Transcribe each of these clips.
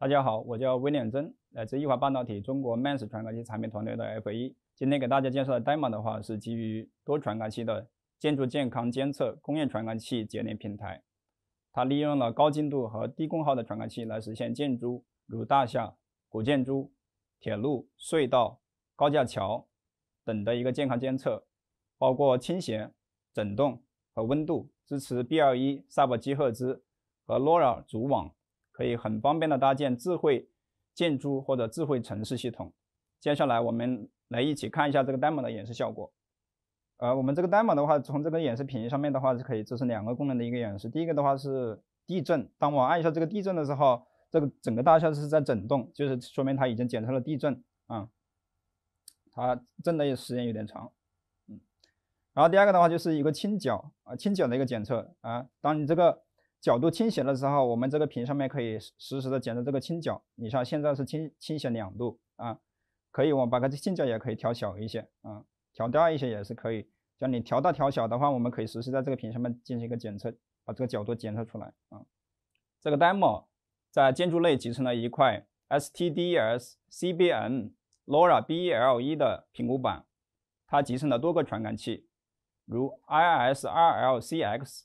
大家好，我叫威廉真，来自易华半导体中国 m a n s 传感器产品团队的 f 一。今天给大家介绍的代码的话，是基于多传感器的建筑健康监测工业传感器节点平台。它利用了高精度和低功耗的传感器来实现建筑，如大厦、古建筑、铁路、隧道、高架桥等的一个健康监测，包括倾斜、振动和温度，支持 BLE、s 博 b 赫兹和 LoRa 组网。可以很方便的搭建智慧建筑或者智慧城市系统。接下来我们来一起看一下这个 demo 的演示效果。呃，我们这个 demo 的话，从这个演示屏上面的话是可以，支持两个功能的一个演示。第一个的话是地震，当我按一下这个地震的时候，这个整个大厦是在震动，就是说明它已经检测了地震啊。它震的时间有点长，嗯。然后第二个的话就是一个倾角啊，倾角的一个检测啊，当你这个。角度倾斜的时候，我们这个屏上面可以实时的检测这个倾角。你像现在是倾倾斜两度啊，可以我把它的倾角也可以调小一些啊，调大一些也是可以。像你调大调小的话，我们可以实时在这个屏上面进行一个检测，把这个角度检测出来啊。这个 demo 在建筑内集成了一块 STDS CBN LoRa BLE 的评估板，它集成了多个传感器，如 i s r l CX，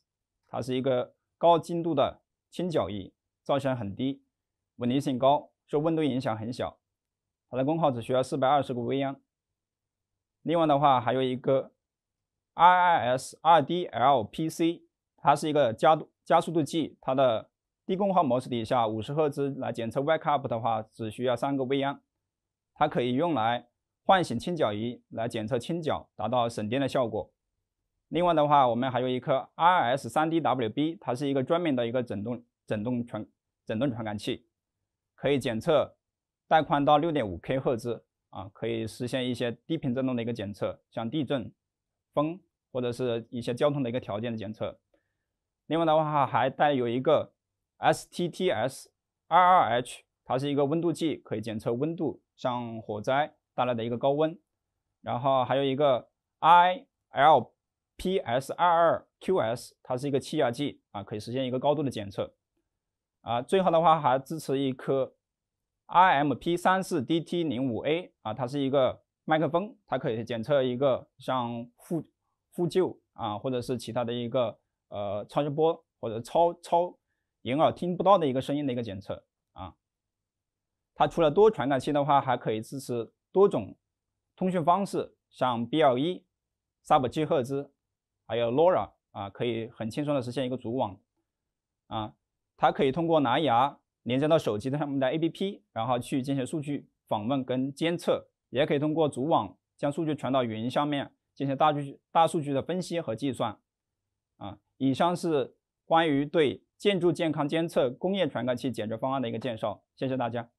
它是一个。高精度的倾角仪，噪声很低，稳定性高，受温度影响很小。它的功耗只需要四百二十微安。另外的话，还有一个 r i s RDLPC，它是一个加加速度计。它的低功耗模式底下，五十赫兹来检测 wake u p 的话，只需要三个微安。它可以用来唤醒倾角仪来检测倾角，达到省电的效果。另外的话，我们还有一颗 R S 三 D W B，它是一个专门的一个整动整动传整动传感器，可以检测带宽到六点五 K 赫兹啊，可以实现一些低频振动的一个检测，像地震、风或者是一些交通的一个条件的检测。另外的话还带有一个 S T T S 二二 H，它是一个温度计，可以检测温度，像火灾带来的一个高温。然后还有一个 I L。p s 2 2 q s 它是一个气压计啊，可以实现一个高度的检测啊。最后的话还支持一颗 r m p 3 4 d t 0 5 a 啊，它是一个麦克风，它可以检测一个像呼呼救啊，或者是其他的一个呃超声波或者超超眼耳听不到的一个声音的一个检测啊。它除了多传感器的话，还可以支持多种通讯方式，像 BLE、s u b 赫兹。还有 LoRa 啊，可以很轻松的实现一个组网啊，它可以通过蓝牙连接到手机的上面的 APP，然后去进行数据访问跟监测，也可以通过组网将数据传到云上面进行大数据、大数据的分析和计算啊。以上是关于对建筑健康监测工业传感器解决方案的一个介绍，谢谢大家。